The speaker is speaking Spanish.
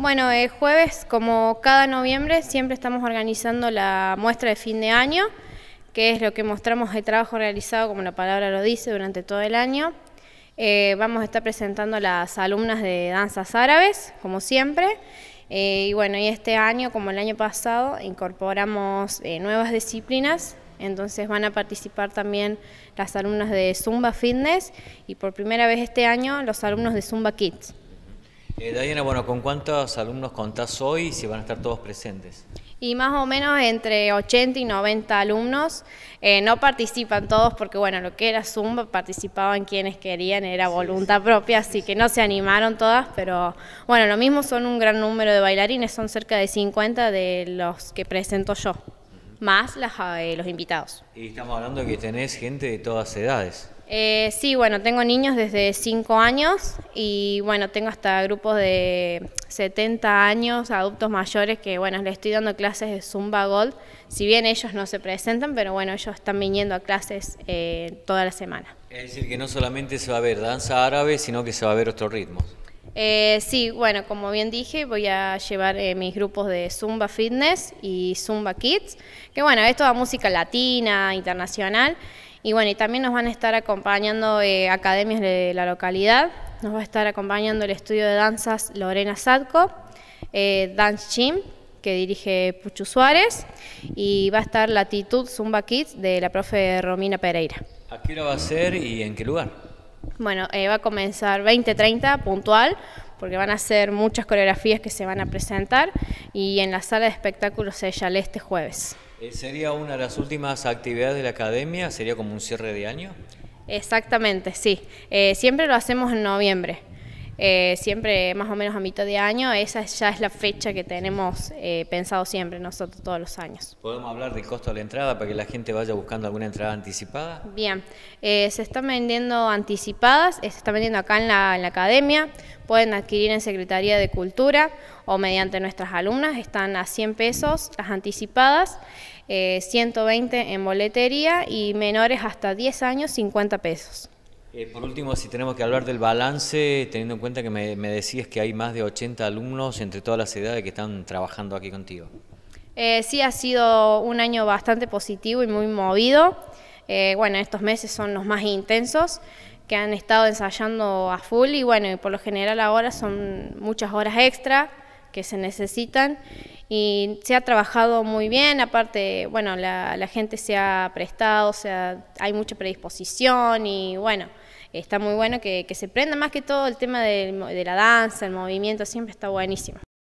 Bueno, el jueves, como cada noviembre, siempre estamos organizando la muestra de fin de año, que es lo que mostramos el trabajo realizado, como la palabra lo dice, durante todo el año. Eh, vamos a estar presentando a las alumnas de danzas árabes, como siempre. Eh, y bueno, y este año, como el año pasado, incorporamos eh, nuevas disciplinas. Entonces van a participar también las alumnas de Zumba Fitness y por primera vez este año los alumnos de Zumba Kids. Eh, Diana, bueno, ¿con cuántos alumnos contás hoy y si van a estar todos presentes? Y más o menos entre 80 y 90 alumnos. Eh, no participan todos porque, bueno, lo que era Zumba participaban quienes querían, era voluntad propia, así que no se animaron todas, pero bueno, lo mismo son un gran número de bailarines, son cerca de 50 de los que presento yo más las, eh, los invitados. Y estamos hablando que tenés gente de todas edades. Eh, sí, bueno, tengo niños desde 5 años y bueno, tengo hasta grupos de 70 años, adultos mayores que bueno, les estoy dando clases de Zumba Gold, si bien ellos no se presentan, pero bueno, ellos están viniendo a clases eh, toda la semana. Es decir, que no solamente se va a ver danza árabe, sino que se va a ver otros ritmos. Eh, sí, bueno, como bien dije, voy a llevar eh, mis grupos de Zumba Fitness y Zumba Kids, que bueno, es toda música latina, internacional, y bueno, y también nos van a estar acompañando eh, academias de la localidad, nos va a estar acompañando el estudio de danzas Lorena Sadko, Dance Gym, que dirige Puchu Suárez, y va a estar Latitud Zumba Kids de la profe Romina Pereira. ¿A qué hora va a ser y en qué lugar? Bueno, va a comenzar 20.30 puntual, porque van a ser muchas coreografías que se van a presentar y en la sala de espectáculos se llama este jueves. Eh, ¿Sería una de las últimas actividades de la academia? ¿Sería como un cierre de año? Exactamente, sí. Eh, siempre lo hacemos en noviembre. Eh, siempre más o menos a mitad de año, esa ya es la fecha que tenemos eh, pensado siempre nosotros todos los años. ¿Podemos hablar del costo de la entrada para que la gente vaya buscando alguna entrada anticipada? Bien, eh, se están vendiendo anticipadas, se están vendiendo acá en la, academia, pueden adquirir en Secretaría de Cultura o mediante nuestras alumnas, están a 100 pesos las anticipadas. 120 en boletería y menores hasta 10 años 50 pesos. Eh, por último, si tenemos que hablar del balance, teniendo en cuenta que me, decías que hay más de 80 alumnos entre todas las edades que están trabajando aquí contigo. Eh, sí, ha sido un año bastante positivo y muy movido. Eh, bueno, estos meses son los más intensos, que han estado ensayando a full y bueno, y por lo general ahora son muchas horas extra que se necesitan y se ha trabajado muy bien, aparte, bueno, la, gente se ha prestado, o sea, hay mucha predisposición y bueno, está muy bueno que, se prenda más que todo el tema de la danza, el movimiento, siempre está buenísimo.